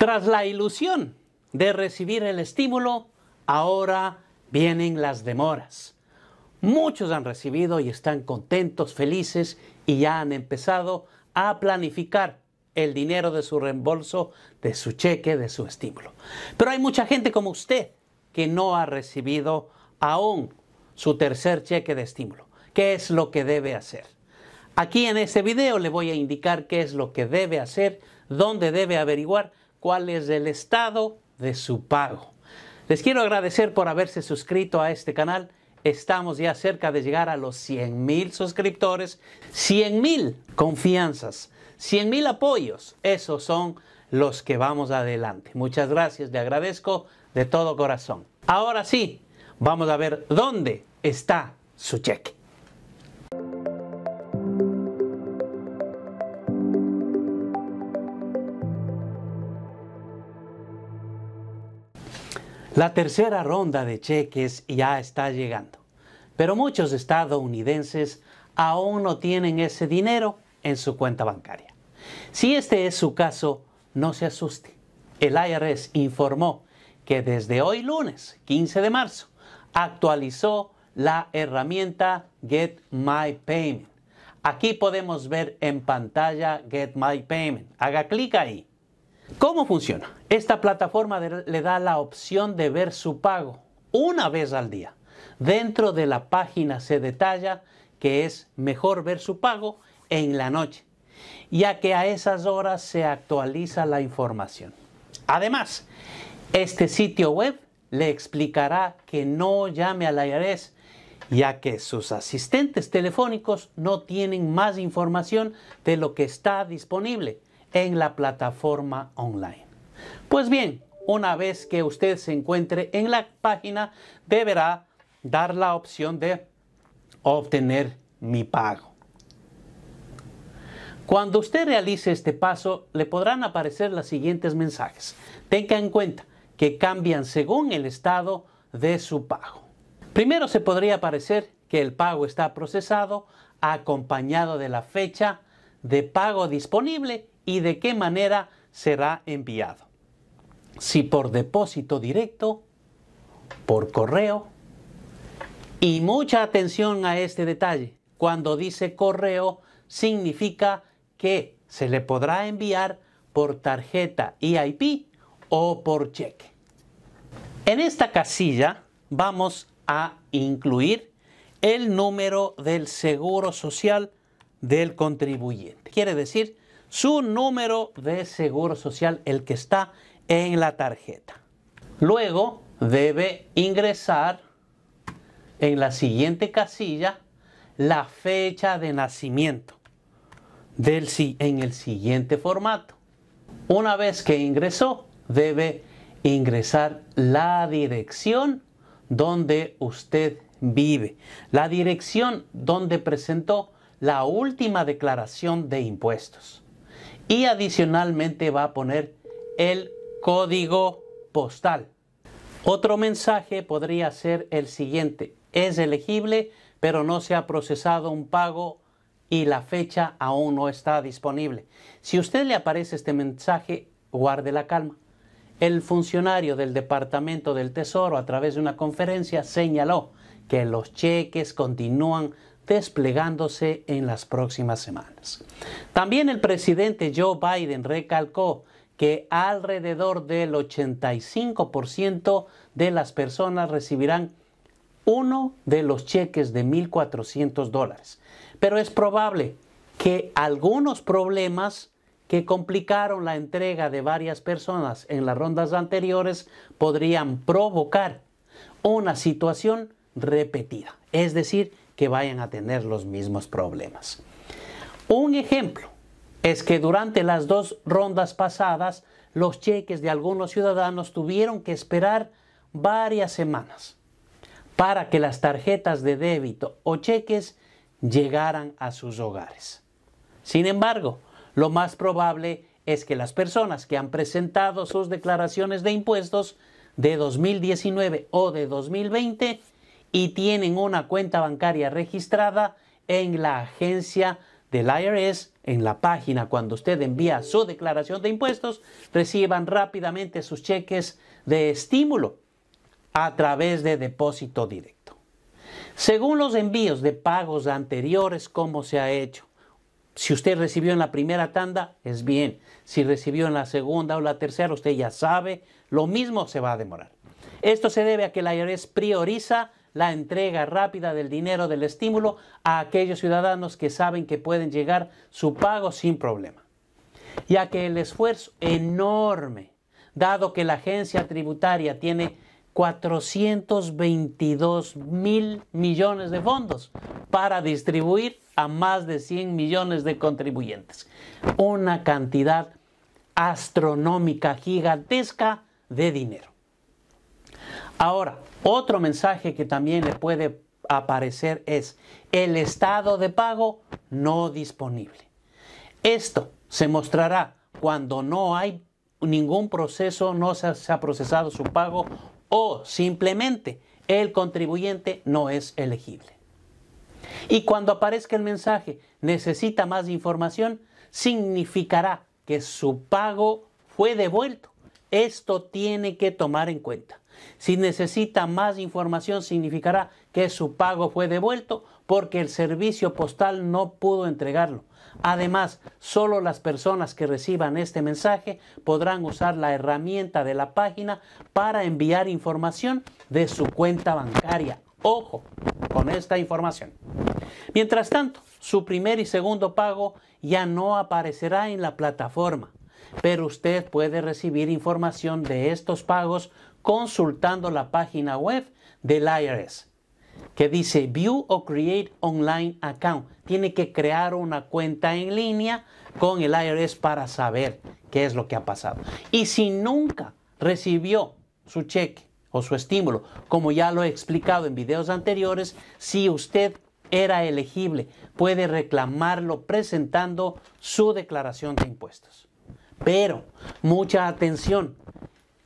Tras la ilusión de recibir el estímulo, ahora vienen las demoras. Muchos han recibido y están contentos, felices y ya han empezado a planificar el dinero de su reembolso, de su cheque, de su estímulo. Pero hay mucha gente como usted que no ha recibido aún su tercer cheque de estímulo. ¿Qué es lo que debe hacer? Aquí en este video le voy a indicar qué es lo que debe hacer, dónde debe averiguar cuál es el estado de su pago. Les quiero agradecer por haberse suscrito a este canal. Estamos ya cerca de llegar a los 100 mil suscriptores, 100 mil confianzas, 100 mil apoyos. Esos son los que vamos adelante. Muchas gracias, le agradezco de todo corazón. Ahora sí, vamos a ver dónde está su cheque. La tercera ronda de cheques ya está llegando, pero muchos estadounidenses aún no tienen ese dinero en su cuenta bancaria. Si este es su caso, no se asuste. El IRS informó que desde hoy lunes, 15 de marzo, actualizó la herramienta Get My Payment. Aquí podemos ver en pantalla Get My Payment. Haga clic ahí. ¿Cómo funciona? Esta plataforma le da la opción de ver su pago una vez al día. Dentro de la página se detalla que es mejor ver su pago en la noche, ya que a esas horas se actualiza la información. Además, este sitio web le explicará que no llame al IRS, ya que sus asistentes telefónicos no tienen más información de lo que está disponible en la plataforma online. Pues bien, una vez que usted se encuentre en la página, deberá dar la opción de obtener mi pago. Cuando usted realice este paso, le podrán aparecer los siguientes mensajes. Tenga en cuenta que cambian según el estado de su pago. Primero se podría aparecer que el pago está procesado acompañado de la fecha de pago disponible y de qué manera será enviado si por depósito directo, por correo. Y mucha atención a este detalle. Cuando dice correo, significa que se le podrá enviar por tarjeta EIP o por cheque. En esta casilla vamos a incluir el número del seguro social del contribuyente. Quiere decir, su número de seguro social, el que está en la tarjeta. Luego debe ingresar en la siguiente casilla la fecha de nacimiento del, en el siguiente formato. Una vez que ingresó, debe ingresar la dirección donde usted vive, la dirección donde presentó la última declaración de impuestos. Y adicionalmente va a poner el código postal. Otro mensaje podría ser el siguiente. Es elegible, pero no se ha procesado un pago y la fecha aún no está disponible. Si a usted le aparece este mensaje, guarde la calma. El funcionario del Departamento del Tesoro a través de una conferencia señaló que los cheques continúan desplegándose en las próximas semanas. También el presidente Joe Biden recalcó que alrededor del 85% de las personas recibirán uno de los cheques de 1.400 dólares. Pero es probable que algunos problemas que complicaron la entrega de varias personas en las rondas anteriores podrían provocar una situación repetida, es decir, que vayan a tener los mismos problemas. Un ejemplo, es que durante las dos rondas pasadas los cheques de algunos ciudadanos tuvieron que esperar varias semanas para que las tarjetas de débito o cheques llegaran a sus hogares. Sin embargo, lo más probable es que las personas que han presentado sus declaraciones de impuestos de 2019 o de 2020 y tienen una cuenta bancaria registrada en la agencia del IRS en la página cuando usted envía su declaración de impuestos, reciban rápidamente sus cheques de estímulo a través de depósito directo. Según los envíos de pagos anteriores, ¿cómo se ha hecho? Si usted recibió en la primera tanda, es bien. Si recibió en la segunda o la tercera, usted ya sabe, lo mismo se va a demorar. Esto se debe a que el IRS prioriza la entrega rápida del dinero del estímulo a aquellos ciudadanos que saben que pueden llegar su pago sin problema. Ya que el esfuerzo enorme, dado que la agencia tributaria tiene 422 mil millones de fondos para distribuir a más de 100 millones de contribuyentes. Una cantidad astronómica, gigantesca de dinero. Ahora, otro mensaje que también le puede aparecer es el estado de pago no disponible. Esto se mostrará cuando no hay ningún proceso, no se ha procesado su pago o simplemente el contribuyente no es elegible. Y cuando aparezca el mensaje necesita más información, significará que su pago fue devuelto. Esto tiene que tomar en cuenta. Si necesita más información, significará que su pago fue devuelto porque el servicio postal no pudo entregarlo. Además, solo las personas que reciban este mensaje podrán usar la herramienta de la página para enviar información de su cuenta bancaria. Ojo con esta información. Mientras tanto, su primer y segundo pago ya no aparecerá en la plataforma, pero usted puede recibir información de estos pagos consultando la página web del IRS que dice View o Create Online Account. Tiene que crear una cuenta en línea con el IRS para saber qué es lo que ha pasado. Y si nunca recibió su cheque o su estímulo, como ya lo he explicado en videos anteriores, si usted era elegible, puede reclamarlo presentando su declaración de impuestos. Pero mucha atención,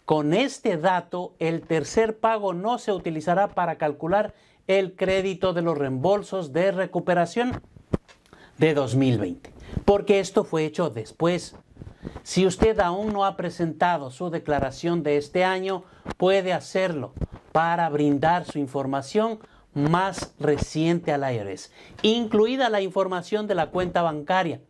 con este dato, el tercer pago no se utilizará para calcular el crédito de los reembolsos de recuperación de 2020, porque esto fue hecho después. Si usted aún no ha presentado su declaración de este año, puede hacerlo para brindar su información más reciente al IRS, incluida la información de la cuenta bancaria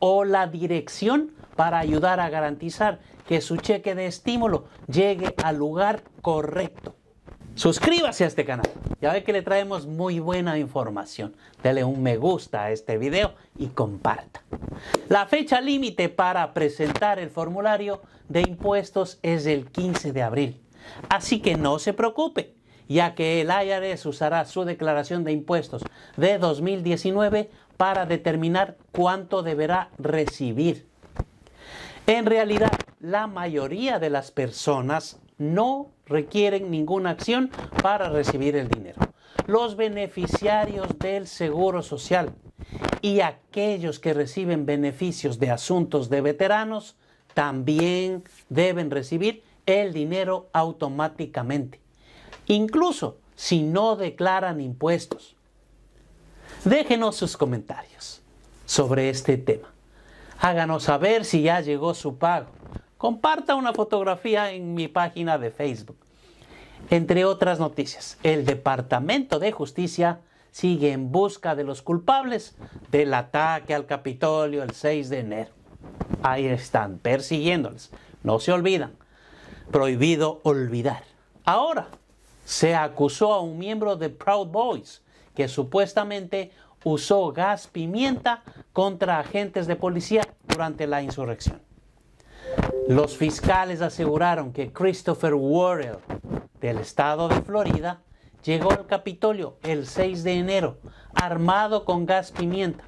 o la dirección para ayudar a garantizar que su cheque de estímulo llegue al lugar correcto. Suscríbase a este canal. Ya ve que le traemos muy buena información. Dele un me gusta a este video y comparta. La fecha límite para presentar el formulario de impuestos es el 15 de abril. Así que no se preocupe, ya que el IRS usará su declaración de impuestos de 2019 para determinar cuánto deberá recibir. En realidad, la mayoría de las personas no requieren ninguna acción para recibir el dinero. Los beneficiarios del Seguro Social y aquellos que reciben beneficios de asuntos de veteranos también deben recibir el dinero automáticamente, incluso si no declaran impuestos. Déjenos sus comentarios sobre este tema. Háganos saber si ya llegó su pago. Comparta una fotografía en mi página de Facebook. Entre otras noticias, el Departamento de Justicia sigue en busca de los culpables del ataque al Capitolio el 6 de enero. Ahí están, persiguiéndoles. No se olvidan. Prohibido olvidar. Ahora, se acusó a un miembro de Proud Boys que supuestamente usó gas pimienta contra agentes de policía durante la insurrección. Los fiscales aseguraron que Christopher Worrell, del estado de Florida, llegó al Capitolio el 6 de enero armado con gas pimienta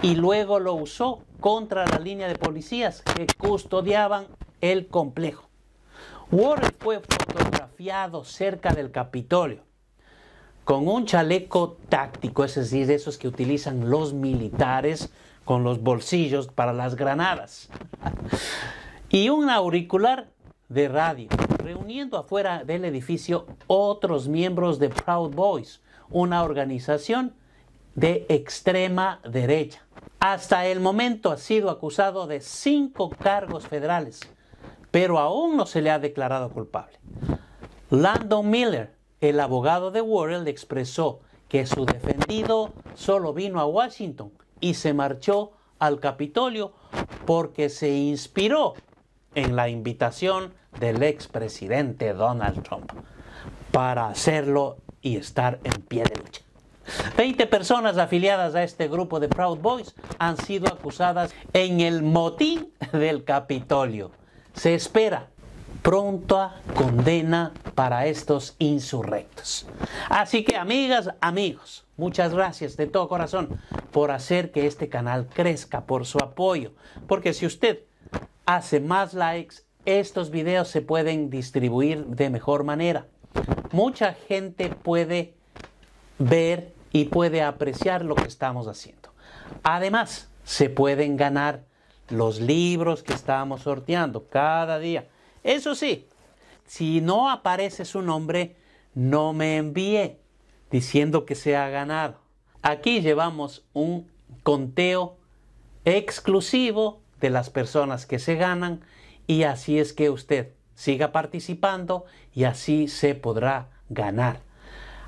y luego lo usó contra la línea de policías que custodiaban el complejo. Worrell fue fotografiado cerca del Capitolio con un chaleco táctico, es decir, esos que utilizan los militares con los bolsillos para las granadas, y un auricular de radio, reuniendo afuera del edificio otros miembros de Proud Boys, una organización de extrema derecha. Hasta el momento ha sido acusado de cinco cargos federales, pero aún no se le ha declarado culpable. Landon Miller, el abogado de Warren expresó que su defendido solo vino a Washington y se marchó al Capitolio porque se inspiró en la invitación del expresidente Donald Trump para hacerlo y estar en pie de lucha. 20 personas afiliadas a este grupo de Proud Boys han sido acusadas en el motín del Capitolio. Se espera pronta condena para estos insurrectos. Así que amigas, amigos, muchas gracias de todo corazón por hacer que este canal crezca, por su apoyo, porque si usted hace más likes, estos videos se pueden distribuir de mejor manera. Mucha gente puede ver y puede apreciar lo que estamos haciendo. Además, se pueden ganar los libros que estamos sorteando cada día. Eso sí, si no aparece su nombre, no me envíe diciendo que se ha ganado. Aquí llevamos un conteo exclusivo de las personas que se ganan y así es que usted siga participando y así se podrá ganar.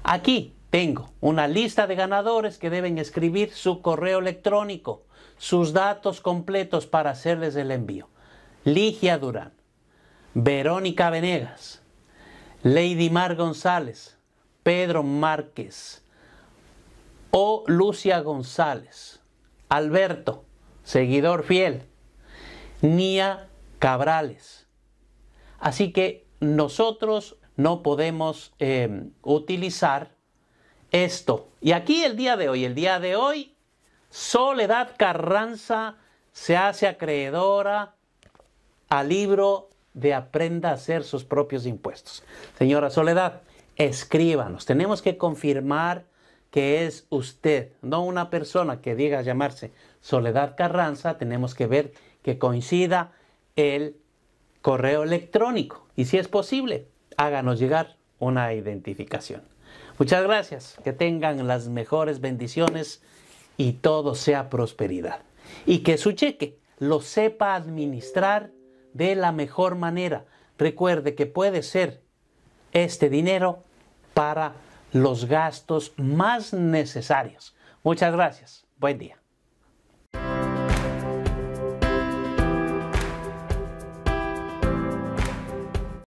Aquí tengo una lista de ganadores que deben escribir su correo electrónico, sus datos completos para hacerles el envío. Ligia Durán. Verónica Venegas, Lady Mar González, Pedro Márquez, O Lucia González, Alberto, seguidor fiel, Nia Cabrales. Así que nosotros no podemos em, utilizar esto. Y aquí el día de hoy, el día de hoy, Soledad Carranza se hace acreedora al libro de aprenda a hacer sus propios impuestos. Señora Soledad, escríbanos. Tenemos que confirmar que es usted, no una persona que diga llamarse Soledad Carranza. Tenemos que ver que coincida el correo electrónico. Y si es posible, háganos llegar una identificación. Muchas gracias. Que tengan las mejores bendiciones y todo sea prosperidad. Y que su cheque lo sepa administrar de la mejor manera. Recuerde que puede ser este dinero para los gastos más necesarios. Muchas gracias. Buen día.